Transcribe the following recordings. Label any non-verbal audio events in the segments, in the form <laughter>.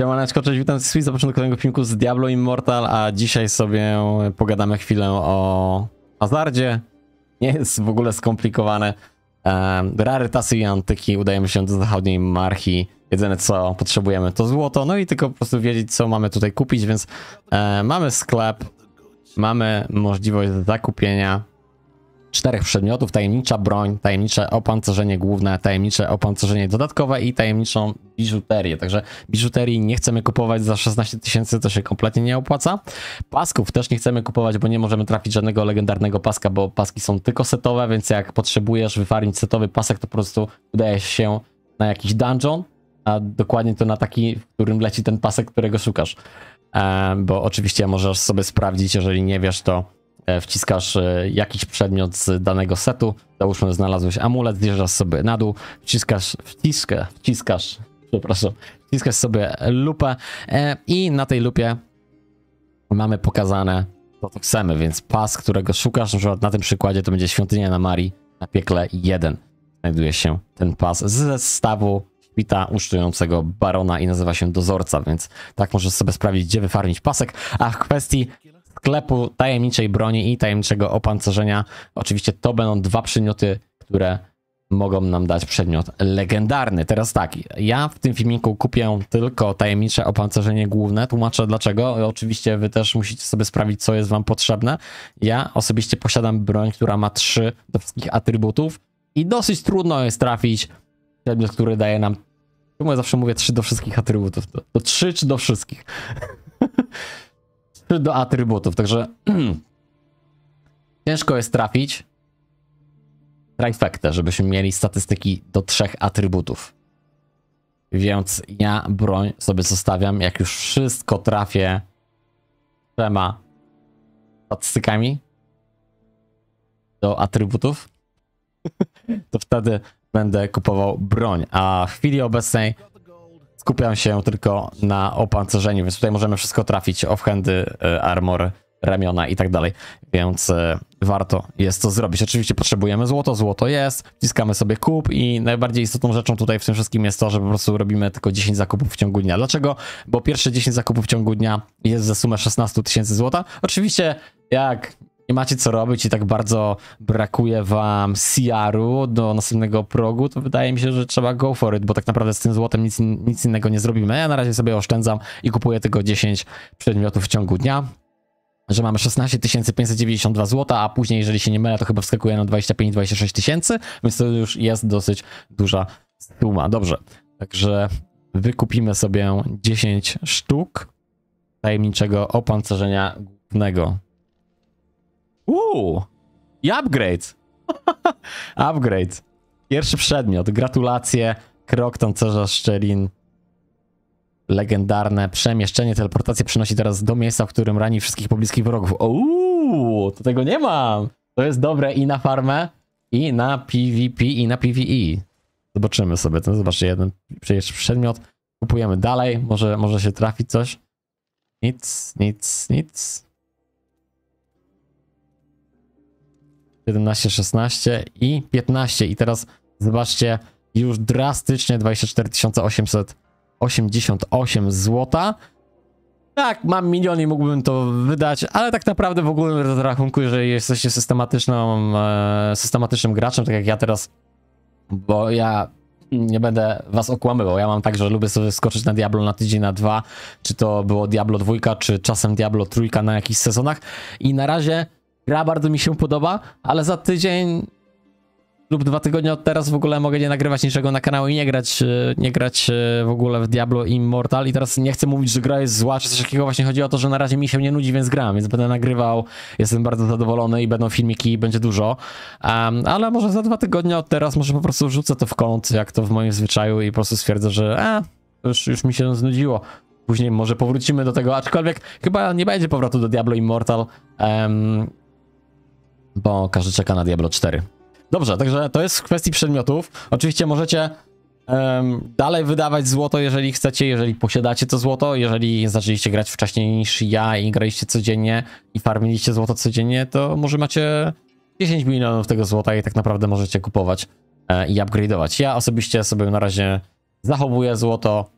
Siemaneczko, cześć, witam z Swiss, zapraszam do kolejnego filmiku z Diablo Immortal, a dzisiaj sobie pogadamy chwilę o hazardzie. Nie jest w ogóle skomplikowane. Um, rarytasy i antyki, udajemy się do zachodniej marchi. Jedyne co potrzebujemy to złoto, no i tylko po prostu wiedzieć co mamy tutaj kupić, więc e, mamy sklep, mamy możliwość zakupienia czterech przedmiotów, tajemnicza broń, tajemnicze opancerzenie główne, tajemnicze opancerzenie dodatkowe i tajemniczą biżuterię. Także biżuterii nie chcemy kupować za 16 tysięcy, to się kompletnie nie opłaca. Pasków też nie chcemy kupować, bo nie możemy trafić żadnego legendarnego paska, bo paski są tylko setowe, więc jak potrzebujesz wyfarmić setowy pasek, to po prostu udajesz się na jakiś dungeon, a dokładnie to na taki, w którym leci ten pasek, którego szukasz. E, bo oczywiście możesz sobie sprawdzić, jeżeli nie wiesz, to E, wciskasz e, jakiś przedmiot z danego setu, załóżmy znalazłeś amulet, zjeżdżasz sobie na dół, wciskasz, wciskę, wciskasz, przepraszam, wciskasz sobie lupę e, i na tej lupie mamy pokazane to, co tak chcemy, więc pas, którego szukasz, na przykład na tym przykładzie to będzie świątynia na Marii na piekle 1. Znajduje się ten pas z zestawu Wita usztującego barona i nazywa się dozorca, więc tak możesz sobie sprawdzić, gdzie wyfarmić pasek. A w kwestii sklepu tajemniczej broni i tajemniczego opancerzenia. Oczywiście to będą dwa przedmioty, które mogą nam dać przedmiot legendarny. Teraz tak, ja w tym filmiku kupię tylko tajemnicze opancerzenie główne, tłumaczę dlaczego. Oczywiście wy też musicie sobie sprawdzić, co jest wam potrzebne. Ja osobiście posiadam broń, która ma trzy do wszystkich atrybutów i dosyć trudno jest trafić przedmiot, który daje nam... Czemu ja zawsze mówię trzy do wszystkich atrybutów? To trzy czy do wszystkich? <laughs> do atrybutów, także <clears throat> ciężko jest trafić trifecta, żebyśmy mieli statystyki do trzech atrybutów. Więc ja broń sobie zostawiam, jak już wszystko trafię trzema statystykami do atrybutów, <laughs> to wtedy będę kupował broń, a w chwili obecnej skupiam się tylko na opancerzeniu, więc tutaj możemy wszystko trafić, offhandy, e, armor, ramiona i tak dalej, więc e, warto jest to zrobić. Oczywiście potrzebujemy złoto, złoto jest, wciskamy sobie kup i najbardziej istotną rzeczą tutaj w tym wszystkim jest to, że po prostu robimy tylko 10 zakupów w ciągu dnia. Dlaczego? Bo pierwsze 10 zakupów w ciągu dnia jest za sumę 16 tysięcy złota. Oczywiście jak nie macie co robić i tak bardzo brakuje wam CR-u do następnego progu, to wydaje mi się, że trzeba go for it, bo tak naprawdę z tym złotem nic, nic innego nie zrobimy. Ja na razie sobie oszczędzam i kupuję tylko 10 przedmiotów w ciągu dnia że mamy 16 592 zł, a później, jeżeli się nie mylę, to chyba wskakuje na 25-26 tysięcy, więc to już jest dosyć duża suma. Dobrze, także wykupimy sobie 10 sztuk tajemniczego opancerzenia głównego. Uuu! I upgrade! <laughs> upgrade. Pierwszy przedmiot. Gratulacje. Krok tancerza Szczelin. Legendarne przemieszczenie, teleportacja przynosi teraz do miejsca, w którym rani wszystkich pobliskich wrogów. Uuu, to tego nie mam. To jest dobre i na farmę, i na PvP, i na PvE. Zobaczymy sobie. Ten, zobaczcie, jeden przecież przedmiot. Kupujemy dalej. Może, może się trafi coś. Nic, nic, nic. 17, 16 i 15. I teraz zobaczcie, już drastycznie 24 888 złota. Tak, mam milion i mógłbym to wydać, ale tak naprawdę w ogólnym rachunku, jeżeli jesteście systematyczną, e, systematycznym graczem, tak jak ja teraz, bo ja nie będę was okłamywał, ja mam tak, że lubię sobie skoczyć na Diablo na tydzień, na dwa, czy to było Diablo 2, czy czasem Diablo 3 na jakichś sezonach i na razie Gra bardzo mi się podoba, ale za tydzień lub dwa tygodnie od teraz w ogóle mogę nie nagrywać niczego na kanał i nie grać, e, nie grać e, w ogóle w Diablo Immortal i teraz nie chcę mówić, że gra jest zła czy coś takiego, właśnie chodzi o to, że na razie mi się nie nudzi, więc gram, więc będę nagrywał, jestem bardzo zadowolony i będą filmiki i będzie dużo, um, ale może za dwa tygodnie od teraz może po prostu rzucę to w kąt, jak to w moim zwyczaju i po prostu stwierdzę, że e, już, już mi się znudziło. Później może powrócimy do tego, aczkolwiek chyba nie będzie powrotu do Diablo Immortal. Um, bo każdy czeka na Diablo 4. Dobrze, także to jest w kwestii przedmiotów. Oczywiście możecie um, dalej wydawać złoto, jeżeli chcecie, jeżeli posiadacie to złoto. Jeżeli zaczęliście grać wcześniej niż ja i graliście codziennie i farmiliście złoto codziennie, to może macie 10 milionów tego złota i tak naprawdę możecie kupować e, i upgrade'ować. Ja osobiście sobie na razie zachowuję złoto.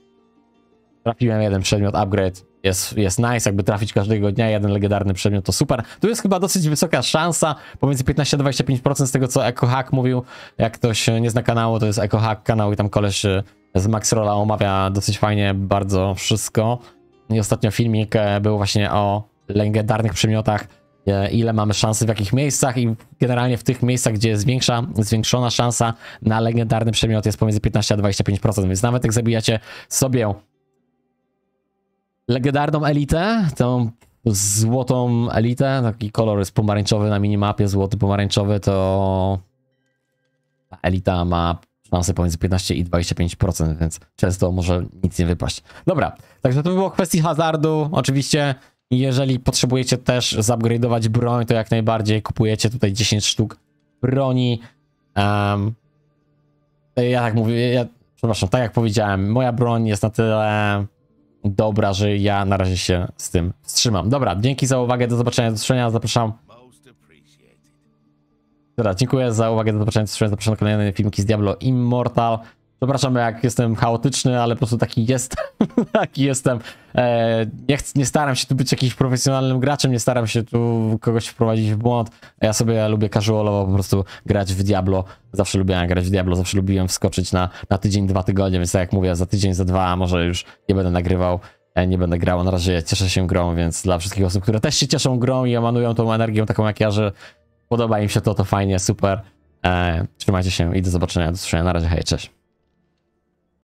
Trafiłem jeden przedmiot, upgrade jest, jest nice, jakby trafić każdego dnia jeden legendarny przedmiot to super. Tu jest chyba dosyć wysoka szansa, pomiędzy 15 a 25% z tego co EcoHack mówił, jak ktoś nie zna kanału, to jest EcoHack kanał i tam koleś e, z Maxrola omawia dosyć fajnie bardzo wszystko. I ostatnio filmik e, był właśnie o legendarnych przedmiotach, e, ile mamy szansy w jakich miejscach i generalnie w tych miejscach, gdzie jest większa, zwiększona szansa na legendarny przedmiot jest pomiędzy 15 a 25%, więc nawet jak zabijacie sobie legendarną elitę, tą złotą elitę, taki kolor jest pomarańczowy na minimapie, złoty pomarańczowy, to ta elita ma szanse pomiędzy 15 i 25%, więc często może nic nie wypaść. Dobra, także to by było kwestii hazardu, oczywiście jeżeli potrzebujecie też zupgrade'ować broń, to jak najbardziej kupujecie tutaj 10 sztuk broni. Um, ja tak mówię, ja, przepraszam, tak jak powiedziałem, moja broń jest na tyle dobra, że ja na razie się z tym wstrzymam. Dobra, dzięki za uwagę, do zobaczenia, do usłyszenia, zapraszam. Dobra, dziękuję za uwagę, do zobaczenia, do usłyszenia, zapraszam na kolejne filmiki z Diablo Immortal. Przepraszam, jak jestem chaotyczny, ale po prostu taki jestem. <laughs> taki jestem. E, nie, nie staram się tu być jakimś profesjonalnym graczem, nie staram się tu kogoś wprowadzić w błąd. Ja sobie lubię casualowo po prostu grać w Diablo. Zawsze lubiłem grać w Diablo, zawsze lubiłem wskoczyć na, na tydzień, dwa tygodnie, więc tak jak mówię, za tydzień, za dwa może już nie będę nagrywał e, nie będę grał. Na razie ja cieszę się grą, więc dla wszystkich osób, które też się cieszą grą i emanują tą energią taką jak ja, że podoba im się to, to fajnie, super. E, trzymajcie się i do zobaczenia, do usłyszenia. Na razie, hej, cześć.